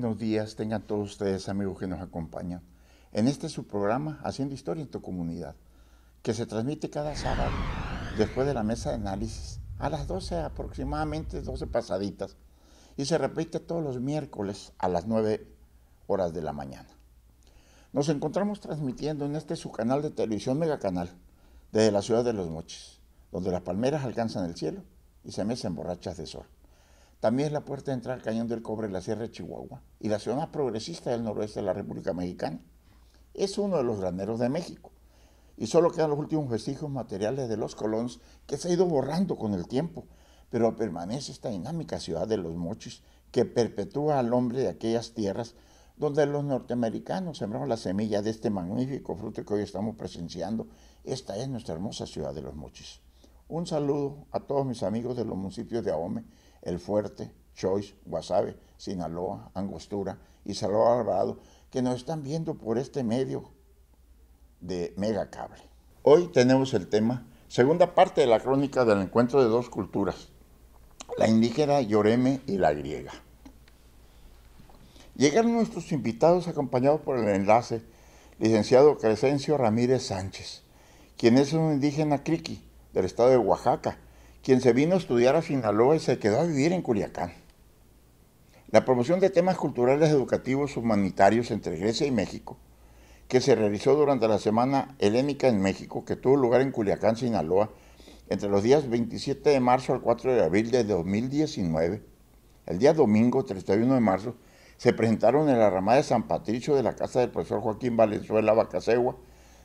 buenos días tengan todos ustedes, amigos que nos acompañan. En este su programa, Haciendo Historia en tu Comunidad, que se transmite cada sábado después de la mesa de análisis, a las 12 aproximadamente, 12 pasaditas, y se repite todos los miércoles a las 9 horas de la mañana. Nos encontramos transmitiendo en este su canal de televisión Megacanal, desde la ciudad de Los Mochis, donde las palmeras alcanzan el cielo y se mecen borrachas de sol. También es la puerta de entrada al Cañón del Cobre, la Sierra de Chihuahua y la ciudad más progresista del noroeste de la República Mexicana. Es uno de los graneros de México. Y solo quedan los últimos vestigios materiales de los colonos que se ha ido borrando con el tiempo, pero permanece esta dinámica ciudad de los mochis que perpetúa al hombre de aquellas tierras donde los norteamericanos sembraron la semilla de este magnífico fruto que hoy estamos presenciando. Esta es nuestra hermosa ciudad de los mochis. Un saludo a todos mis amigos de los municipios de Ahome el Fuerte, Choice, Guasave, Sinaloa, Angostura y Salvador Alvarado, que nos están viendo por este medio de mega cable. Hoy tenemos el tema, segunda parte de la crónica del encuentro de dos culturas, la indígena yoreme y la griega. Llegaron nuestros invitados acompañados por el enlace licenciado Crescencio Ramírez Sánchez, quien es un indígena criqui del estado de Oaxaca, quien se vino a estudiar a Sinaloa y se quedó a vivir en Culiacán. La promoción de temas culturales, educativos, humanitarios entre Grecia y México, que se realizó durante la Semana Helénica en México, que tuvo lugar en Culiacán, Sinaloa, entre los días 27 de marzo al 4 de abril de 2019, el día domingo 31 de marzo, se presentaron en la ramada de San Patricio de la casa del profesor Joaquín Valenzuela Bacasegua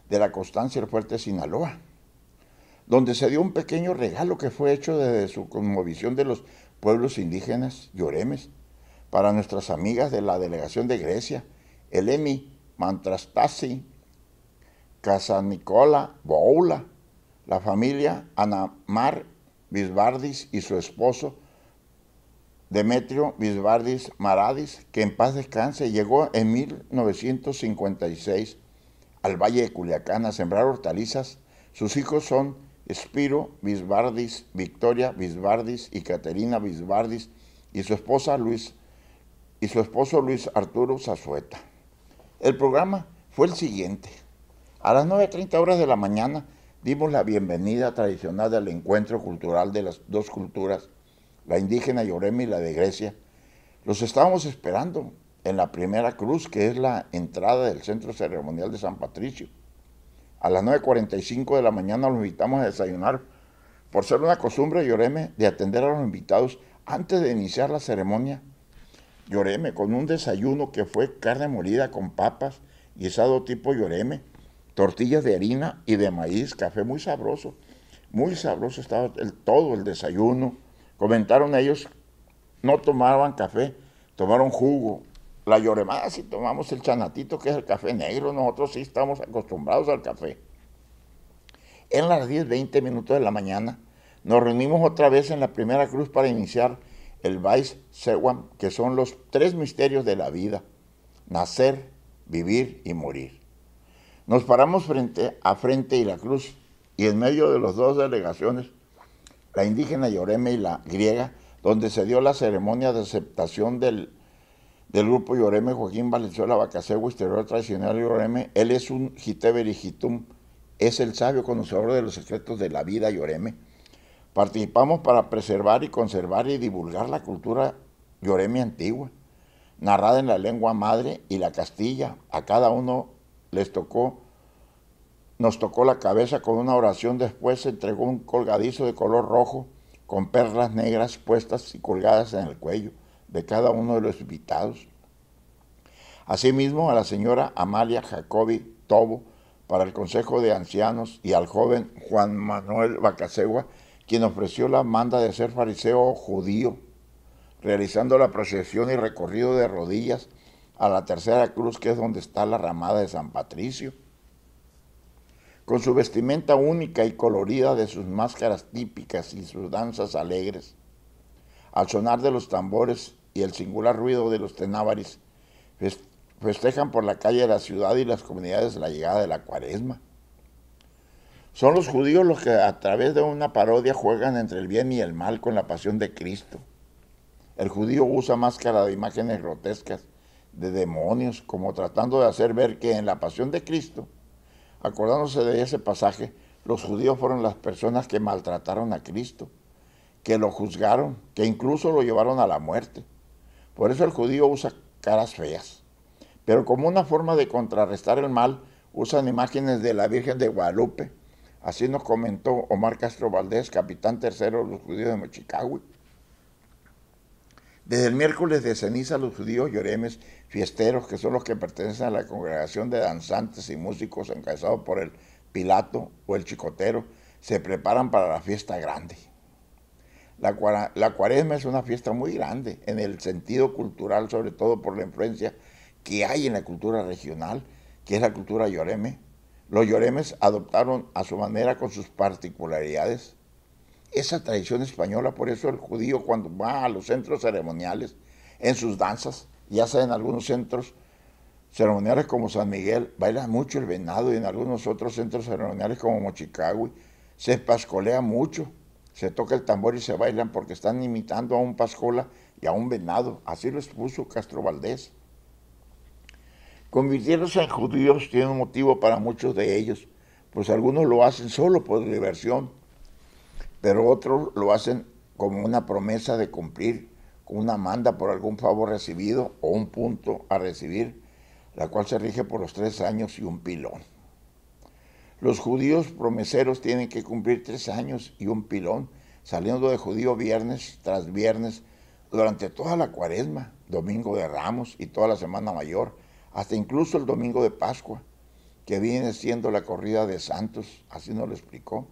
de la Constancia del Fuerte Sinaloa donde se dio un pequeño regalo que fue hecho desde su conmovisión de los pueblos indígenas lloremes para nuestras amigas de la delegación de Grecia, Elemi, Mantrastasi, Casanicola, Boula, la familia Anamar Bisbardis y su esposo Demetrio Bisbardis Maradis, que en paz descanse, llegó en 1956 al Valle de Culiacán a sembrar hortalizas. Sus hijos son Spiro Bisbardis, Victoria Bisbardis y Caterina Bisbardis y su esposa Luis y su esposo Luis Arturo Zazueta. El programa fue el siguiente. A las 9.30 horas de la mañana dimos la bienvenida tradicional al encuentro cultural de las dos culturas, la indígena Yorema y la de Grecia. Los estábamos esperando en la primera cruz, que es la entrada del Centro Ceremonial de San Patricio a las 9.45 de la mañana los invitamos a desayunar. Por ser una costumbre, Lloreme, de atender a los invitados antes de iniciar la ceremonia. Lloreme, con un desayuno que fue carne molida con papas, guisado tipo Lloreme, tortillas de harina y de maíz, café muy sabroso. Muy sabroso estaba todo el desayuno. Comentaron ellos, no tomaban café, tomaron jugo, la lloremada si tomamos el chanatito, que es el café negro, nosotros sí estamos acostumbrados al café. En las 10, 20 minutos de la mañana, nos reunimos otra vez en la primera cruz para iniciar el Vice Sewam, que son los tres misterios de la vida, nacer, vivir y morir. Nos paramos frente a frente y la cruz, y en medio de las dos delegaciones, la indígena Yorema y la griega, donde se dio la ceremonia de aceptación del del grupo Yoreme, Joaquín Valenzuela Bacasegui, exterior tradicional Yoreme, Él es un jitum, es el sabio conocedor de los secretos de la vida Yoreme. Participamos para preservar y conservar y divulgar la cultura Yoreme antigua, narrada en la lengua madre y la castilla. A cada uno les tocó, nos tocó la cabeza con una oración. Después se entregó un colgadizo de color rojo con perlas negras puestas y colgadas en el cuello de cada uno de los invitados. Asimismo, a la señora Amalia Jacobi Tobo para el Consejo de Ancianos y al joven Juan Manuel Bacasegua, quien ofreció la manda de ser fariseo judío, realizando la procesión y recorrido de rodillas a la tercera cruz, que es donde está la ramada de San Patricio. Con su vestimenta única y colorida de sus máscaras típicas y sus danzas alegres, al sonar de los tambores y el singular ruido de los tenábaris festejan por la calle de la ciudad y las comunidades la llegada de la cuaresma. Son los judíos los que a través de una parodia juegan entre el bien y el mal con la pasión de Cristo. El judío usa máscara de imágenes grotescas, de demonios, como tratando de hacer ver que en la pasión de Cristo, acordándose de ese pasaje, los judíos fueron las personas que maltrataron a Cristo, que lo juzgaron, que incluso lo llevaron a la muerte. Por eso el judío usa caras feas. Pero como una forma de contrarrestar el mal, usan imágenes de la Virgen de Guadalupe. Así nos comentó Omar Castro Valdés, capitán tercero de los judíos de mochicahui Desde el miércoles de ceniza los judíos yoremes fiesteros, que son los que pertenecen a la congregación de danzantes y músicos encabezados por el Pilato o el Chicotero, se preparan para la fiesta grande. La, cuaresma es una fiesta muy grande en el sentido cultural, sobre todo por la influencia que hay en la cultura regional, que es la cultura lloreme. Los lloremes adoptaron a su manera con sus particularidades esa tradición española, por eso el judío cuando va a los centros ceremoniales, en sus danzas, ya sea en algunos centros ceremoniales como San Miguel, baila mucho el venado y en algunos otros centros ceremoniales como Mochicagui, se pascolea mucho se toca el tambor y se bailan porque están imitando a un pascola y a un venado. Así lo expuso Castro Valdés. Convirtiéndose en judíos tiene un motivo para muchos de ellos, pues algunos lo hacen solo por diversión, pero otros lo hacen como una promesa de cumplir con una manda por algún favor recibido o un punto a recibir, la cual se rige por los tres años y un pilón. Los judíos promeseros tienen que cumplir tres años y un pilón, saliendo de judío viernes tras viernes, durante toda la cuaresma, domingo de ramos y toda la semana mayor, hasta incluso el domingo de Pascua, que viene siendo la corrida de santos, así nos lo explicó.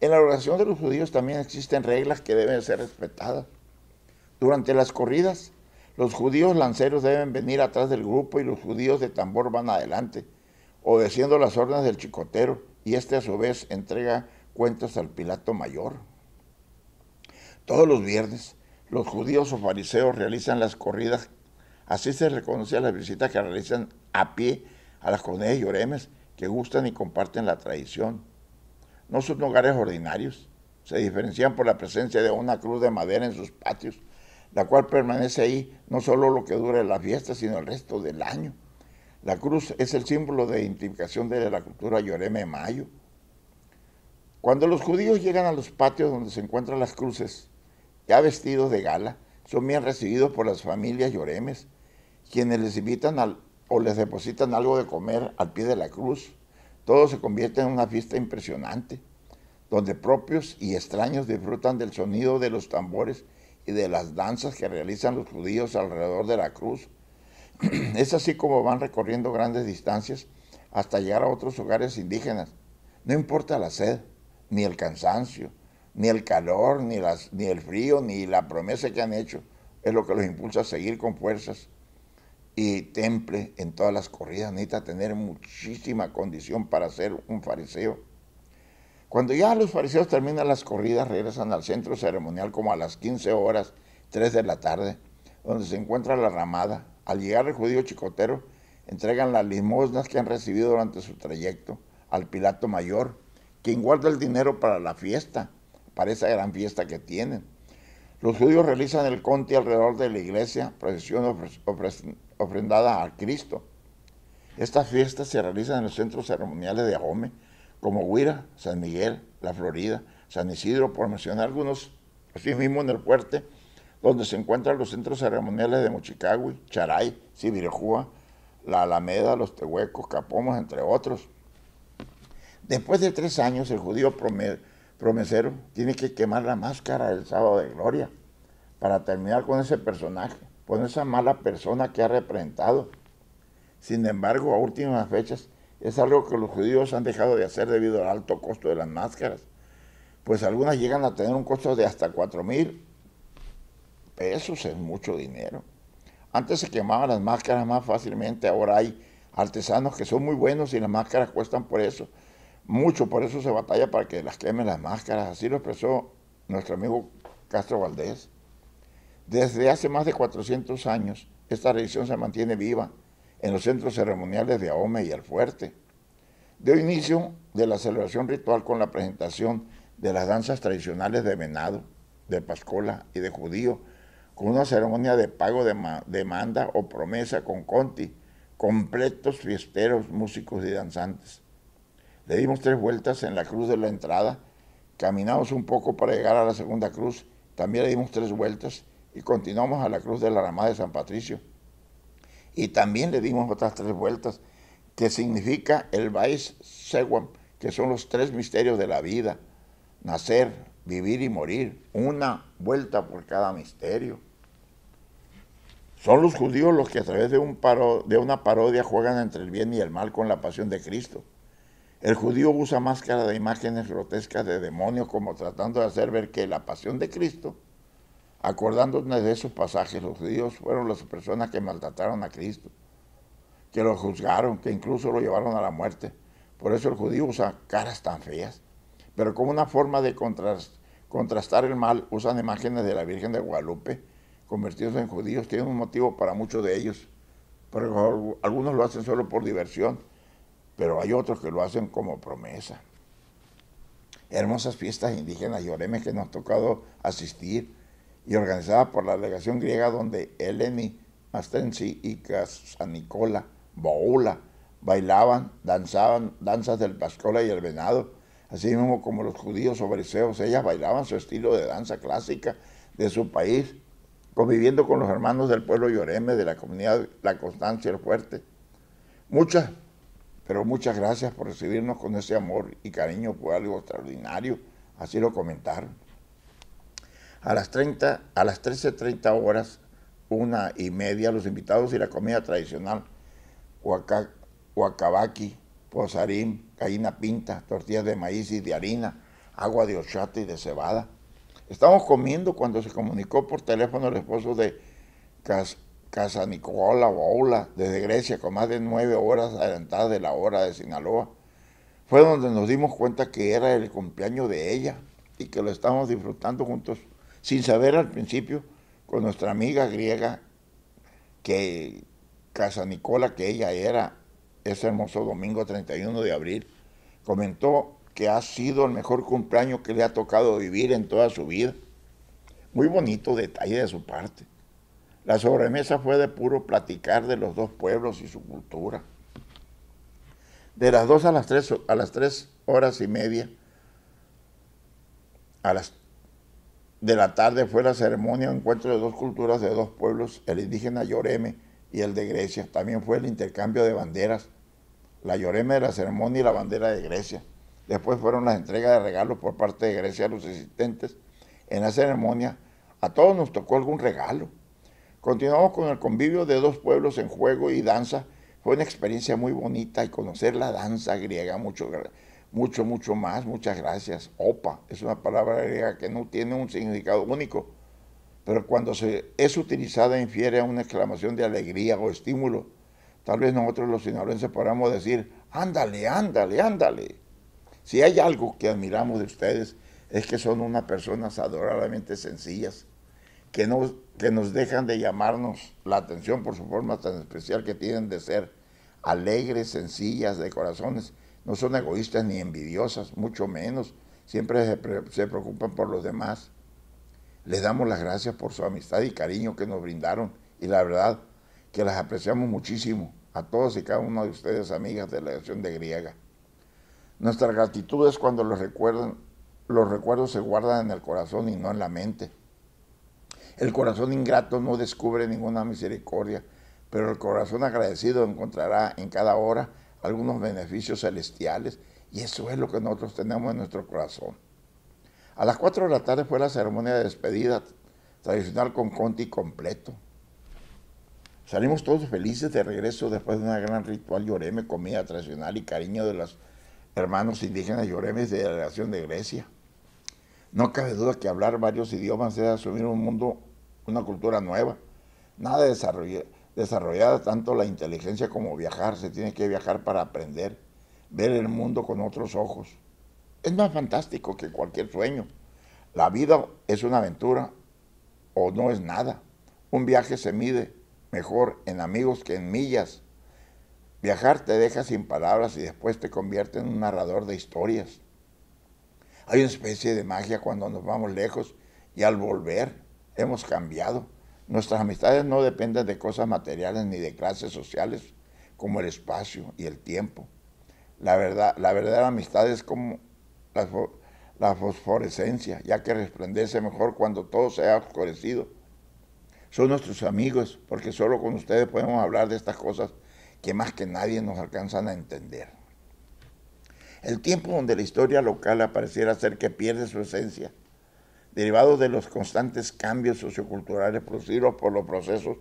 En la oración de los judíos también existen reglas que deben ser respetadas. Durante las corridas, los judíos lanceros deben venir atrás del grupo y los judíos de tambor van adelante obedeciendo las órdenes del chicotero, y este a su vez entrega cuentos al Pilato Mayor. Todos los viernes, los judíos o fariseos realizan las corridas, así se reconocía las visitas que realizan a pie a las colonias y oremes que gustan y comparten la tradición. No son lugares ordinarios, se diferencian por la presencia de una cruz de madera en sus patios, la cual permanece ahí no solo lo que dura la fiesta, sino el resto del año. La cruz es el símbolo de identificación de la cultura Yoreme Mayo. Cuando los judíos llegan a los patios donde se encuentran las cruces, ya vestidos de gala, son bien recibidos por las familias Yoremes, quienes les invitan o les depositan algo de comer al pie de la cruz. Todo se convierte en una fiesta impresionante, donde propios y extraños disfrutan del sonido de los tambores y de las danzas que realizan los judíos alrededor de la cruz Es así como van recorriendo grandes distancias hasta llegar a otros hogares indígenas. No importa la sed, ni el cansancio, ni el calor, ni, el frío, ni la promesa que han hecho, es lo que los impulsa a seguir con fuerzas y temple en todas las corridas. Necesita tener muchísima condición para ser un fariseo. Cuando ya los fariseos terminan las corridas, regresan al centro ceremonial como a las 15 horas, 3 de la tarde, donde se encuentra la ramada, al llegar el judío chicotero, entregan las limosnas que han recibido durante su trayecto al Pilato Mayor, quien guarda el dinero para la fiesta, para esa gran fiesta que tienen. Los judíos realizan el conte alrededor de la iglesia, procesión ofrendada a Cristo. Estas fiestas se realizan en los centros ceremoniales de Ahome, como Huira, San Miguel, La Florida, San Isidro, por mencionar algunos, así mismo en el puerto donde se encuentran los centros ceremoniales de Mochicagui, Charay, Sibirejúa, La Alameda, Los Tehuecos, Capomos, entre otros. Después de tres años, el judío promesero tiene que quemar la máscara del sábado de gloria para terminar con ese personaje, con esa mala persona que ha representado. Sin embargo, a últimas fechas, es algo que los judíos han dejado de hacer debido al alto costo de las máscaras, pues algunas llegan a tener un costo de hasta 4000 mil ...esos es mucho dinero. Antes se quemaban las máscaras más fácilmente, ahora hay artesanos que son muy buenos y las máscaras cuestan por eso. Mucho, por eso se batalla para que las quemen las máscaras, así lo expresó nuestro amigo Castro Valdés. Desde hace más de 400 años, esta religión se mantiene viva en los centros ceremoniales de Ahome y El Fuerte. Dio inicio de la celebración ritual con la presentación de las danzas tradicionales de Venado, de Pascola y de Judío, con una ceremonia de pago de demanda o promesa con Conti, completos fiesteros, músicos y danzantes. Le dimos tres vueltas en la cruz de la entrada, caminamos un poco para llegar a la segunda cruz, también le dimos tres vueltas y continuamos a la cruz de la ramada de San Patricio. Y también le dimos otras tres vueltas, que significa el Vais Seguam, que son los tres misterios de la vida, nacer, vivir y morir, una vuelta por cada misterio. Son los judíos los que a través de, un paro, de una parodia juegan entre el bien y el mal con la pasión de Cristo. El judío usa máscaras de imágenes grotescas de demonios como tratando de hacer ver que la pasión de Cristo, acordándonos de esos pasajes, los judíos fueron las personas que maltrataron a Cristo, que lo juzgaron, que incluso lo llevaron a la muerte. Por eso el judío usa caras tan feas pero como una forma de contrastar el mal, usan imágenes de la Virgen de Guadalupe, convertidos en judíos, tienen un motivo para muchos de ellos, pero algunos lo hacen solo por diversión, pero hay otros que lo hacen como promesa. Hermosas fiestas indígenas y oremes que nos ha tocado asistir y organizadas por la delegación griega donde Eleni, Mastensi y San Nicola, Boula, bailaban, danzaban danzas del Pascola y el Venado, así mismo como los judíos o ellas bailaban su estilo de danza clásica de su país, conviviendo con los hermanos del pueblo lloreme, de la comunidad La Constancia el Fuerte. Muchas, pero muchas gracias por recibirnos con ese amor y cariño por algo extraordinario, así lo comentaron. A las, 30, a las 13.30 horas, una y media, los invitados y la comida tradicional, huaca, posarín, caína pinta, tortillas de maíz y de harina, agua de horchata y de cebada. Estamos comiendo cuando se comunicó por teléfono el esposo de Casanicola, Casa Nicola desde Grecia, con más de nueve horas adelantadas de la hora de Sinaloa. Fue donde nos dimos cuenta que era el cumpleaños de ella y que lo estábamos disfrutando juntos, sin saber al principio, con nuestra amiga griega que Casa Nicola, que ella era ese hermoso domingo 31 de abril, comentó que ha sido el mejor cumpleaños que le ha tocado vivir en toda su vida. Muy bonito detalle de su parte. La sobremesa fue de puro platicar de los dos pueblos y su cultura. De las dos a las tres a las horas y media a las de la tarde fue la ceremonia de encuentro de dos culturas de dos pueblos, el indígena Yoreme y el de Grecia. También fue el intercambio de banderas la llorema de la ceremonia y la bandera de Grecia. Después fueron las entregas de regalos por parte de Grecia a los asistentes. En la ceremonia a todos nos tocó algún regalo. Continuamos con el convivio de dos pueblos en juego y danza. Fue una experiencia muy bonita y conocer la danza griega mucho, mucho, mucho más. Muchas gracias. Opa es una palabra griega que no tiene un significado único, pero cuando es utilizada infiere a una exclamación de alegría o estímulo Tal vez nosotros los sinaloenses podamos decir, ándale, ándale, ándale. Si hay algo que admiramos de ustedes es que son unas personas adorablemente sencillas, que, no, que nos dejan de llamarnos la atención por su forma tan especial que tienen de ser, alegres, sencillas, de corazones, no son egoístas ni envidiosas, mucho menos, siempre se preocupan por los demás. Les damos las gracias por su amistad y cariño que nos brindaron y la verdad, que las apreciamos muchísimo, a todos y cada uno de ustedes, amigas de la Nación de Griega. Nuestra gratitud es cuando los recuerdan, los recuerdos se guardan en el corazón y no en la mente. El corazón ingrato no descubre ninguna misericordia, pero el corazón agradecido encontrará en cada hora algunos beneficios celestiales y eso es lo que nosotros tenemos en nuestro corazón. A las 4 de la tarde fue la ceremonia de despedida tradicional con conti completo. Salimos todos felices de regreso después de una gran ritual lloreme, comida tradicional y cariño de los hermanos indígenas lloremes de la nación de Grecia. No cabe duda que hablar varios idiomas es asumir un mundo, una cultura nueva. Nada desarrollada, desarrollada tanto la inteligencia como viajar. Se tiene que viajar para aprender, ver el mundo con otros ojos. Es más fantástico que cualquier sueño. La vida es una aventura o no es nada. Un viaje se mide mejor en amigos que en millas. Viajar te deja sin palabras y después te convierte en un narrador de historias. Hay una especie de magia cuando nos vamos lejos y al volver hemos cambiado. Nuestras amistades no dependen de cosas materiales ni de clases sociales, como el espacio y el tiempo. La, verdad, la verdadera amistad es como la, la fosforescencia, ya que resplandece mejor cuando todo se ha oscurecido son nuestros amigos, porque solo con ustedes podemos hablar de estas cosas que más que nadie nos alcanzan a entender. El tiempo donde la historia local apareciera ser que pierde su esencia, derivado de los constantes cambios socioculturales producidos por los procesos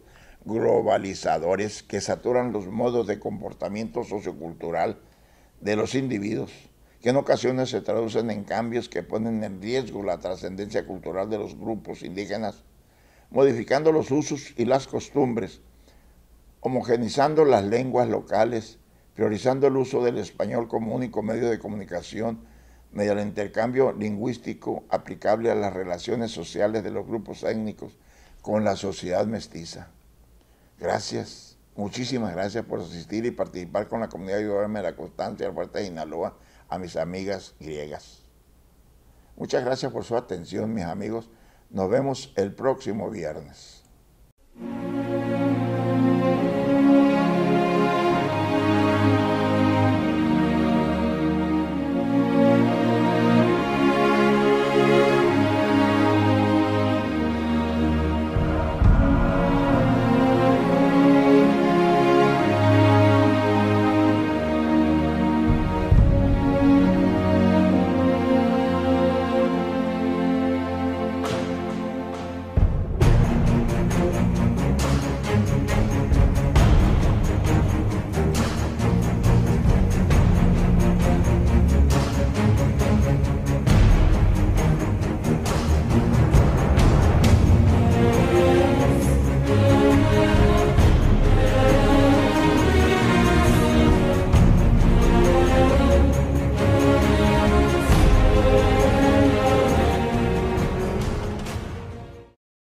globalizadores que saturan los modos de comportamiento sociocultural de los individuos, que en ocasiones se traducen en cambios que ponen en riesgo la trascendencia cultural de los grupos indígenas modificando los usos y las costumbres, homogenizando las lenguas locales, priorizando el uso del español como único medio de comunicación mediante el intercambio lingüístico aplicable a las relaciones sociales de los grupos étnicos con la sociedad mestiza. Gracias, muchísimas gracias por asistir y participar con la comunidad ayudarme de la Constancia de la de Sinaloa a mis amigas griegas. Muchas gracias por su atención, mis amigos. Nos vemos el próximo viernes.